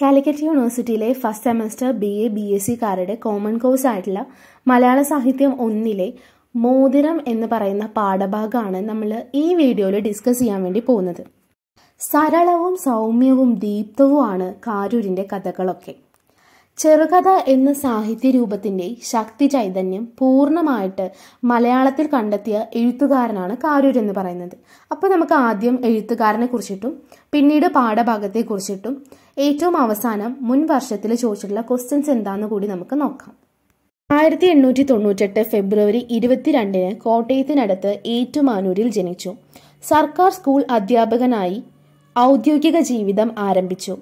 കാലിക്കറ്റ് യൂണിവേഴ്സിറ്റിയിലെ first semester B A B S സിക്കാരുടെ common ആയിട്ടുള്ള മലയാള സാഹിത്യം ഒന്നിലെ മോതിരം എന്ന് പറയുന്ന പാഠഭാഗമാണ് നമ്മൾ ഈ വീഡിയോയിൽ ഡിസ്കസ് ചെയ്യാൻ വേണ്ടി പോകുന്നത് സരളവും സൗമ്യവും ദീപ്തവുമാണ് കാരൂരിൻ്റെ കഥകളൊക്കെ ചെറുകഥ എന്ന സാഹിത്യ രൂപത്തിന്റെ ശക്തി ചൈതന്യം പൂർണ്ണമായിട്ട് മലയാളത്തിൽ കണ്ടെത്തിയ എഴുത്തുകാരനാണ് കാരൂർ എന്ന് പറയുന്നത് അപ്പോൾ നമുക്ക് ആദ്യം എഴുത്തുകാരനെ കുറിച്ചിട്ടും പിന്നീട് പാഠഭാഗത്തെ കുറിച്ചിട്ടും ഏറ്റവും അവസാനം മുൻ വർഷത്തിൽ ചോദിച്ചിട്ടുള്ള ക്വസ്റ്റ്യൻസ് എന്താന്ന് കൂടി നമുക്ക് നോക്കാം ആയിരത്തി എണ്ണൂറ്റി തൊണ്ണൂറ്റെട്ട് ഫെബ്രുവരി ഇരുപത്തിരണ്ടിന് കോട്ടയത്തിനടുത്ത് ഏറ്റുമാനൂരിൽ ജനിച്ചു സർക്കാർ സ്കൂൾ അധ്യാപകനായി ഔദ്യോഗിക ജീവിതം ആരംഭിച്ചു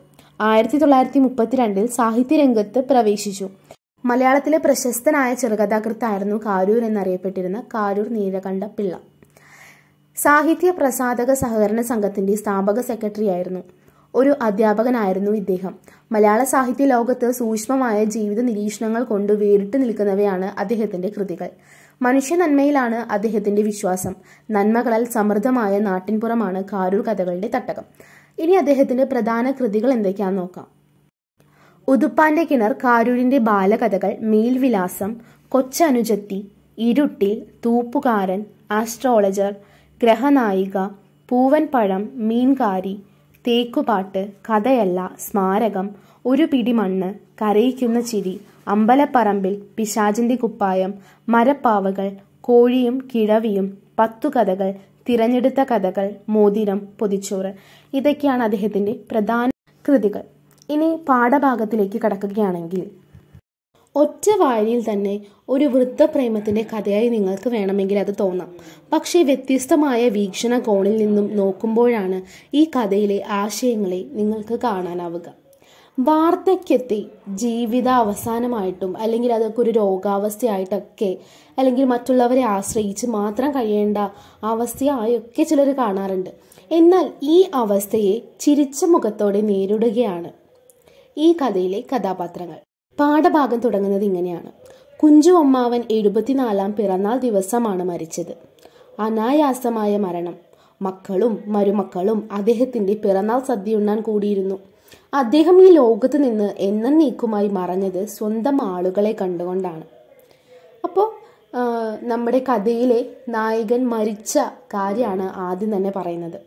ആയിരത്തി തൊള്ളായിരത്തി മുപ്പത്തിരണ്ടിൽ സാഹിത്യരംഗത്ത് പ്രവേശിച്ചു മലയാളത്തിലെ പ്രശസ്തനായ ചെറുകഥാകൃത്തായിരുന്നു കാരൂർ എന്നറിയപ്പെട്ടിരുന്ന കാരൂർ നീലകണ്ഠ പിള്ള സാഹിത്യ പ്രസാധക സഹകരണ സംഘത്തിന്റെ സ്ഥാപക സെക്രട്ടറി ആയിരുന്നു ഒരു അധ്യാപകനായിരുന്നു ഇദ്ദേഹം മലയാള സാഹിത്യ ലോകത്ത് സൂക്ഷ്മമായ ജീവിത നിരീക്ഷണങ്ങൾ കൊണ്ട് വേറിട്ട് നിൽക്കുന്നവയാണ് അദ്ദേഹത്തിന്റെ കൃതികൾ മനുഷ്യ നന്മയിലാണ് അദ്ദേഹത്തിന്റെ വിശ്വാസം നന്മകളാൽ സമൃദ്ധമായ നാട്ടിൻപുറമാണ് കാരൂർ കഥകളുടെ തട്ടകം ഇനി അദ്ദേഹത്തിന്റെ പ്രധാന കൃതികൾ എന്തൊക്കെയാണെന്ന് നോക്കാം ഉതുപ്പാന്റെ കിണർ കാരൂരിന്റെ ബാലകഥകൾ മേൽവിലാസം കൊച്ചനുജത്തി ഇരുട്ടിൽ തൂപ്പുകാരൻ ആസ്ട്രോളജർ ഗ്രഹനായിക പൂവൻപഴം മീൻകാരി തേക്കുപാട്ട് കഥയല്ല സ്മാരകം ഒരു പിടി മണ്ണ് കരയിക്കുന്ന ചിരി അമ്പലപ്പറമ്പിൽ പിശാചിന്റെ കുപ്പായം മരപ്പാവകൾ കോഴിയും കിഴവിയും പത്തു കഥകൾ തിരഞ്ഞെടുത്ത കഥകൾ മോതിരം പൊതിച്ചോറ് ഇതൊക്കെയാണ് അദ്ദേഹത്തിന്റെ പ്രധാന കൃതികൾ ഇനി പാഠഭാഗത്തിലേക്ക് കടക്കുകയാണെങ്കിൽ ഒറ്റ വായനയിൽ തന്നെ ഒരു വൃദ്ധപ്രേമത്തിന്റെ കഥയായി നിങ്ങൾക്ക് വേണമെങ്കിൽ അത് തോന്നാം പക്ഷേ വ്യത്യസ്തമായ വീക്ഷണകോണിൽ നിന്നും നോക്കുമ്പോഴാണ് ഈ കഥയിലെ ആശയങ്ങളെ നിങ്ങൾക്ക് കാണാനാവുക വാർദ്ധക്യത്തെ ജീവിത അവസാനമായിട്ടും അല്ലെങ്കിൽ അതൊക്കെ ഒരു രോഗാവസ്ഥയായിട്ടൊക്കെ അല്ലെങ്കിൽ മറ്റുള്ളവരെ ആശ്രയിച്ച് മാത്രം കഴിയേണ്ട അവസ്ഥയായൊക്കെ ചിലർ കാണാറുണ്ട് എന്നാൽ ഈ അവസ്ഥയെ ചിരിച്ച മുഖത്തോടെ നേരിടുകയാണ് ഈ കഥയിലെ കഥാപാത്രങ്ങൾ പാഠഭാഗം തുടങ്ങുന്നത് ഇങ്ങനെയാണ് കുഞ്ചു അമ്മാവൻ എഴുപത്തിനാലാം പിറന്നാൾ ദിവസമാണ് മരിച്ചത് അനായാസമായ മരണം മക്കളും മരുമക്കളും അദ്ദേഹത്തിന്റെ പിറന്നാൾ സദ്യ ഉണ്ണാൻ കൂടിയിരുന്നു അദ്ദേഹം ഈ ലോകത്ത് നിന്ന് നീക്കുമായി മറഞ്ഞത് സ്വന്തം ആളുകളെ കണ്ടുകൊണ്ടാണ് അപ്പോൾ നമ്മുടെ കഥയിലെ നായകൻ മരിച്ച കാര്യമാണ് ആദ്യം തന്നെ പറയുന്നത്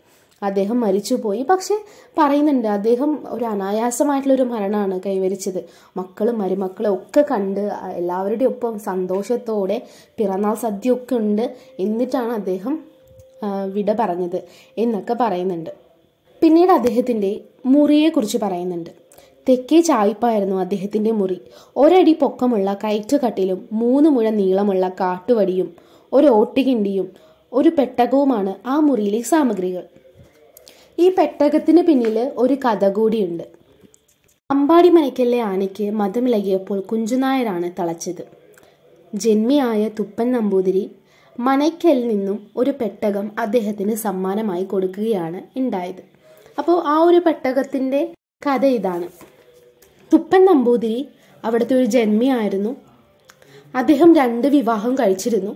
അദ്ദേഹം മരിച്ചുപോയി പക്ഷെ പറയുന്നുണ്ട് അദ്ദേഹം ഒരു അനായാസമായിട്ടുള്ള ഒരു മരണമാണ് കൈവരിച്ചത് മക്കളും മരുമക്കളും ഒക്കെ കണ്ട് എല്ലാവരുടെയും ഒപ്പം സന്തോഷത്തോടെ പിറന്നാൾ സദ്യ ഒക്കെ ഉണ്ട് എന്നിട്ടാണ് അദ്ദേഹം വിട പറഞ്ഞത് എന്നൊക്കെ പറയുന്നുണ്ട് പിന്നീട് അദ്ദേഹത്തിൻ്റെ മുറിയെക്കുറിച്ച് പറയുന്നുണ്ട് തെക്കേ ചായ്പായിരുന്നു അദ്ദേഹത്തിൻ്റെ മുറി ഒരടി പൊക്കമുള്ള കയറ്റുകട്ടിലും മൂന്ന് മുഴ നീളമുള്ള കാട്ടുവടിയും ഒരു ഓട്ടുകിണ്ടിയും ഒരു പെട്ടകവുമാണ് ആ മുറിയിലെ സാമഗ്രികൾ ഈ പെട്ടകത്തിന് പിന്നിൽ ഒരു കഥ കൂടിയുണ്ട് അമ്പാടി മനക്കല്ലെ ആനയ്ക്ക് മതമിളകിയപ്പോൾ കുഞ്ചുനായരാണ് തളച്ചത് ജന്മിയായ തുപ്പൻ നമ്പൂതിരി മനയ്ക്കലിൽ നിന്നും ഒരു പെട്ടകം അദ്ദേഹത്തിന് സമ്മാനമായി കൊടുക്കുകയാണ് ഉണ്ടായത് അപ്പോൾ ആ ഒരു പെട്ടകത്തിൻ്റെ കഥ ഇതാണ് തുപ്പൻ നമ്പൂതിരി അവിടുത്തെ ഒരു ജന്മിയായിരുന്നു അദ്ദേഹം രണ്ട് വിവാഹം കഴിച്ചിരുന്നു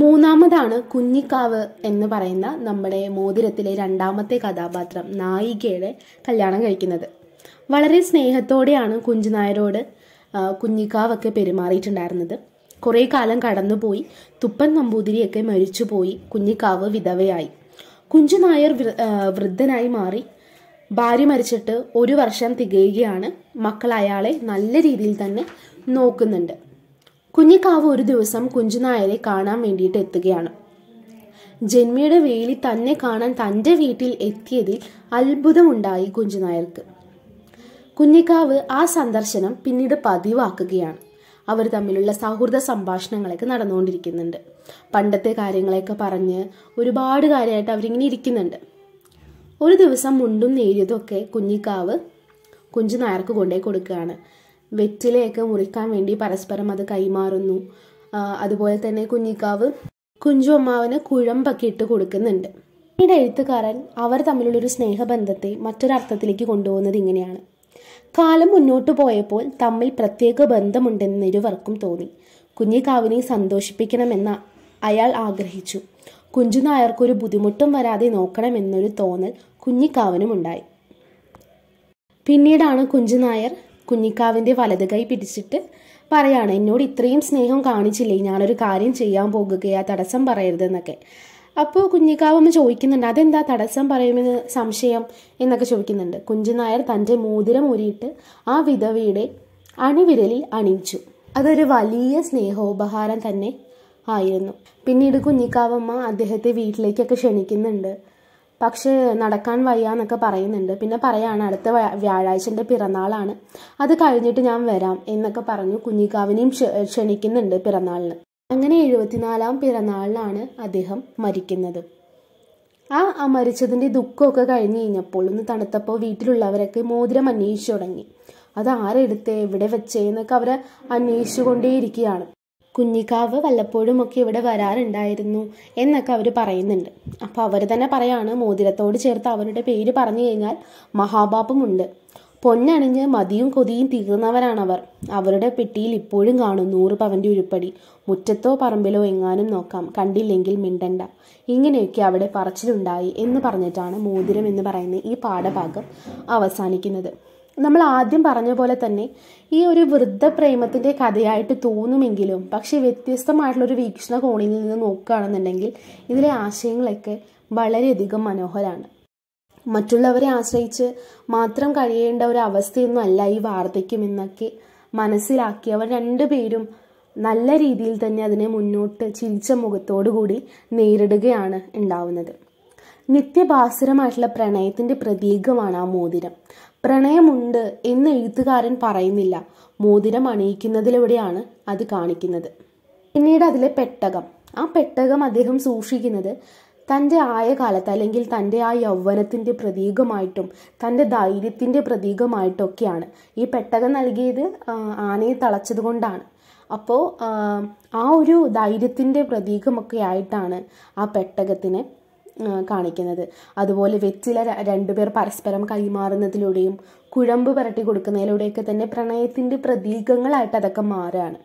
മൂന്നാമതാണ് കുഞ്ഞിക്കാവ് എന്ന് പറയുന്ന നമ്മുടെ മോതിരത്തിലെ രണ്ടാമത്തെ കഥാപാത്രം നായികയുടെ കല്യാണം കഴിക്കുന്നത് വളരെ സ്നേഹത്തോടെയാണ് കുഞ്ചുനായരോട് കുഞ്ഞിക്കാവൊക്കെ പെരുമാറിയിട്ടുണ്ടായിരുന്നത് കുറേ കാലം കടന്നുപോയി തുപ്പൻ നമ്പൂതിരിയൊക്കെ മരിച്ചുപോയി കുഞ്ഞിക്കാവ് വിധവയായി കുഞ്ചുനായർ വൃദ്ധനായി മാറി ഭാര്യ മരിച്ചിട്ട് ഒരു വർഷം തികയുകയാണ് മക്കൾ അയാളെ നല്ല രീതിയിൽ തന്നെ നോക്കുന്നുണ്ട് കുഞ്ഞിക്കാവ് ഒരു ദിവസം കുഞ്ചുനായരെ കാണാൻ വേണ്ടിയിട്ട് എത്തുകയാണ് ജന്മിയുടെ വേലി തന്നെ കാണാൻ തൻ്റെ വീട്ടിൽ എത്തിയതിൽ അത്ഭുതമുണ്ടായി കുഞ്ചുനായർക്ക് കുഞ്ഞിക്കാവ് ആ സന്ദർശനം പിന്നീട് പതിവാക്കുകയാണ് അവർ തമ്മിലുള്ള സൗഹൃദ സംഭാഷണങ്ങളൊക്കെ നടന്നുകൊണ്ടിരിക്കുന്നുണ്ട് പണ്ടത്തെ കാര്യങ്ങളെയൊക്കെ പറഞ്ഞ് ഒരുപാട് കാര്യമായിട്ട് അവരിങ്ങനെ ഇരിക്കുന്നുണ്ട് ഒരു ദിവസം മുണ്ടും നേരിയതൊക്കെ കുഞ്ഞിക്കാവ് കുഞ്ചു നായർക്ക് കൊണ്ടേ കൊടുക്കുകയാണ് വെറ്റിലയൊക്കെ മുറിക്കാൻ വേണ്ടി പരസ്പരം അത് കൈമാറുന്നു അതുപോലെ തന്നെ കുഞ്ഞിക്കാവ് കുഞ്ചു അമ്മാവന് കുഴമ്പൊക്കെ ഇട്ട് കൊടുക്കുന്നുണ്ട് പിന്നീട് എഴുത്തുകാരൻ അവർ തമ്മിലുള്ളൊരു സ്നേഹബന്ധത്തെ മറ്റൊരർത്ഥത്തിലേക്ക് കൊണ്ടുപോകുന്നത് ഇങ്ങനെയാണ് കാലം മുന്നോട്ട് പോയപ്പോൾ തമ്മിൽ പ്രത്യേക ബന്ധമുണ്ടെന്ന് ഇരുവർക്കും തോന്നി കുഞ്ഞിക്കാവിനെ സന്തോഷിപ്പിക്കണമെന്ന അയാൾ ആഗ്രഹിച്ചു കുഞ്ചുനായർക്കൊരു ബുദ്ധിമുട്ടും വരാതെ നോക്കണമെന്നൊരു തോന്നൽ കുഞ്ഞിക്കാവനും ഉണ്ടായി പിന്നീടാണ് കുഞ്ചുനായർ കുഞ്ഞിക്കാവിൻ്റെ വലത് കൈ പിടിച്ചിട്ട് പറയാണ് എന്നോട് ഇത്രയും സ്നേഹം കാണിച്ചില്ലേ ഞാനൊരു കാര്യം ചെയ്യാൻ പോകുകയാ തടസ്സം പറയരുതെന്നൊക്കെ അപ്പോൾ കുഞ്ഞിക്കാവമ്മ ചോദിക്കുന്നുണ്ട് അതെന്താ തടസ്സം പറയുമെന്ന് സംശയം എന്നൊക്കെ ചോദിക്കുന്നുണ്ട് കുഞ്ചുനായർ തൻ്റെ മോതിരം ഊരിയിട്ട് ആ വിധവയുടെ അണിവിരലിൽ അണിയിച്ചു അതൊരു വലിയ സ്നേഹോപഹാരം തന്നെ ആയിരുന്നു പിന്നീട് കുഞ്ഞിക്കാവമ്മ അദ്ദേഹത്തെ വീട്ടിലേക്കൊക്കെ ക്ഷണിക്കുന്നുണ്ട് പക്ഷേ നടക്കാൻ വയ്യ എന്നൊക്കെ പറയുന്നുണ്ട് പിന്നെ പറയാണ് അടുത്ത വ്യാഴാഴ്ച എൻ്റെ പിറന്നാളാണ് അത് കഴിഞ്ഞിട്ട് ഞാൻ വരാം എന്നൊക്കെ പറഞ്ഞു കുഞ്ഞിക്കാവിനെയും ക്ഷണിക്കുന്നുണ്ട് പിറന്നാളിന് അങ്ങനെ എഴുപത്തിനാലാം പിറന്നാളിലാണ് അദ്ദേഹം മരിക്കുന്നത് ആ ആ മരിച്ചതിൻ്റെ ദുഃഖമൊക്കെ കഴിഞ്ഞ് കഴിഞ്ഞപ്പോൾ ഒന്ന് തണുത്തപ്പോൾ വീട്ടിലുള്ളവരൊക്കെ മോതിരം അന്വേഷിച്ചു തുടങ്ങി അത് ആരെടുത്ത് എവിടെ വെച്ചേ എന്നൊക്കെ അവരെ അന്വേഷിച്ചുകൊണ്ടേയിരിക്കുകയാണ് കുഞ്ഞിക്കാവ് വല്ലപ്പോഴും ഒക്കെ ഇവിടെ വരാറുണ്ടായിരുന്നു എന്നൊക്കെ അവർ പറയുന്നുണ്ട് അപ്പോൾ അവർ തന്നെ പറയാണ് മോതിരത്തോട് ചേർത്ത് അവരുടെ പേര് പറഞ്ഞു കഴിഞ്ഞാൽ മഹാപാപമുണ്ട് പൊന്നണിഞ്ഞ് മതിയും കൊതിയും തീർന്നവരാണവർ അവരുടെ പെട്ടിയിൽ ഇപ്പോഴും കാണും നൂറ് പവൻ്റെ ഉരുപ്പടി മുറ്റത്തോ പറമ്പിലോ എങ്ങാനും നോക്കാം കണ്ടില്ലെങ്കിൽ മിണ്ടണ്ട ഇങ്ങനെയൊക്കെ അവിടെ പറച്ചിലുണ്ടായി എന്ന് പറഞ്ഞിട്ടാണ് മോതിരം എന്ന് പറയുന്ന ഈ പാഠഭാഗം അവസാനിക്കുന്നത് നമ്മൾ ആദ്യം പറഞ്ഞ പോലെ തന്നെ ഈ ഒരു വൃദ്ധ പ്രേമത്തിൻ്റെ കഥയായിട്ട് തോന്നുമെങ്കിലും പക്ഷേ വ്യത്യസ്തമായിട്ടുള്ളൊരു വീക്ഷണ കോണിൽ നിന്ന് നോക്കുകയാണെന്നുണ്ടെങ്കിൽ ഇതിലെ ആശയങ്ങളൊക്കെ വളരെയധികം മനോഹരമാണ് മറ്റുള്ളവരെ ആശ്രയിച്ച് മാത്രം കഴിയേണ്ട ഒരു അവസ്ഥയൊന്നും അല്ല ഈ വാർദ്ധക്യം എന്നൊക്കെ മനസ്സിലാക്കി അവർ രണ്ടുപേരും നല്ല രീതിയിൽ തന്നെ അതിനെ മുന്നോട്ട് ചിരിച്ച മുഖത്തോടു കൂടി നേരിടുകയാണ് ഉണ്ടാവുന്നത് നിത്യഭാസുരമായിട്ടുള്ള പ്രണയത്തിൻ്റെ പ്രതീകമാണ് ആ മോതിരം പ്രണയമുണ്ട് എന്ന് എഴുത്തുകാരൻ പറയുന്നില്ല മോതിരം അണിയിക്കുന്നതിലൂടെയാണ് അത് കാണിക്കുന്നത് പിന്നീട് അതിലെ പെട്ടകം ആ പെട്ടകം അദ്ദേഹം സൂക്ഷിക്കുന്നത് തൻ്റെ ആയ കാലത്ത് അല്ലെങ്കിൽ തൻ്റെ ആ യൗവനത്തിൻ്റെ പ്രതീകമായിട്ടും തൻ്റെ ധൈര്യത്തിൻ്റെ പ്രതീകമായിട്ടൊക്കെയാണ് ഈ പെട്ടകം നൽകിയത് ആനയെ തളച്ചതുകൊണ്ടാണ് അപ്പോൾ ആ ഒരു ധൈര്യത്തിൻ്റെ പ്രതീകമൊക്കെ ആയിട്ടാണ് ആ പെട്ടകത്തിനെ കാണിക്കുന്നത് അതുപോലെ വെറ്റില രണ്ടുപേർ പരസ്പരം കൈമാറുന്നതിലൂടെയും കുഴമ്പ് പുരട്ടി കൊടുക്കുന്നതിലൂടെയൊക്കെ തന്നെ പ്രണയത്തിൻ്റെ പ്രതീകങ്ങളായിട്ട് അതൊക്കെ മാറുകയാണ്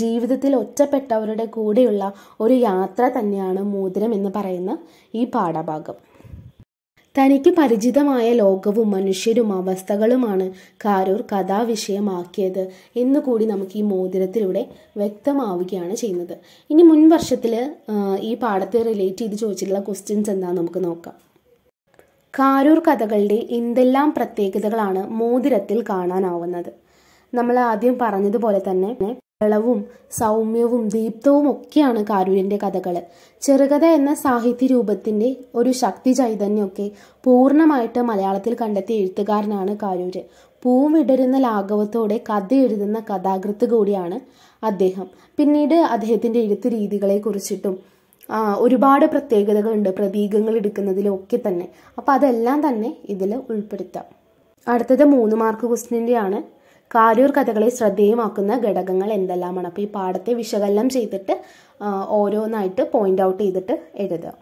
ജീവിതത്തിൽ ഒറ്റപ്പെട്ടവരുടെ കൂടെയുള്ള ഒരു യാത്ര തന്നെയാണ് മോതിരം എന്ന് പറയുന്ന ഈ പാഠഭാഗം തനിക്ക് പരിചിതമായ ലോകവും മനുഷ്യരും അവസ്ഥകളുമാണ് കാരൂർ കഥാവിഷയമാക്കിയത് എന്നുകൂടി നമുക്ക് ഈ മോതിരത്തിലൂടെ വ്യക്തമാവുകയാണ് ചെയ്യുന്നത് ഇനി മുൻ വർഷത്തിൽ ഈ പാഠത്തെ റിലേറ്റ് ചെയ്ത് ചോദിച്ചിട്ടുള്ള ക്വസ്റ്റ്യൻസ് എന്താണെന്ന് നമുക്ക് നോക്കാം കാരൂർ കഥകളുടെ എന്തെല്ലാം പ്രത്യേകതകളാണ് മോതിരത്തിൽ കാണാനാവുന്നത് നമ്മൾ ആദ്യം പറഞ്ഞതുപോലെ തന്നെ വിരളവും സൗമ്യവും ദീപ്തവും ഒക്കെയാണ് കാരൂരിൻ്റെ കഥകൾ ചെറുകഥ എന്ന സാഹിത്യ രൂപത്തിൻ്റെ ഒരു ശക്തി ചൈതന്യമൊക്കെ പൂർണ്ണമായിട്ട് മലയാളത്തിൽ കണ്ടെത്തിയ എഴുത്തുകാരനാണ് കാരൂര് പൂവിടരുന്ന ലാഘവത്തോടെ കഥ എഴുതുന്ന കഥാകൃത്ത് കൂടിയാണ് അദ്ദേഹം പിന്നീട് അദ്ദേഹത്തിൻ്റെ എഴുത്ത് രീതികളെ കുറിച്ചിട്ടും ഒരുപാട് പ്രത്യേകതകളുണ്ട് പ്രതീകങ്ങൾ എടുക്കുന്നതിലും ഒക്കെ തന്നെ അപ്പോൾ അതെല്ലാം തന്നെ ഇതിൽ ഉൾപ്പെടുത്താം അടുത്തത് മൂന്ന് മാർക്ക് ക്വസ്റ്റിൻ്റെ കാരൂർ കഥകളെ ശ്രദ്ധേയമാക്കുന്ന ഘടകങ്ങൾ എന്തെല്ലാമാണ് അപ്പോൾ ഈ പാഠത്തെ വിശകലനം ചെയ്തിട്ട് ഓരോന്നായിട്ട് പോയിന്റ് ഔട്ട് ചെയ്തിട്ട് എഴുതുക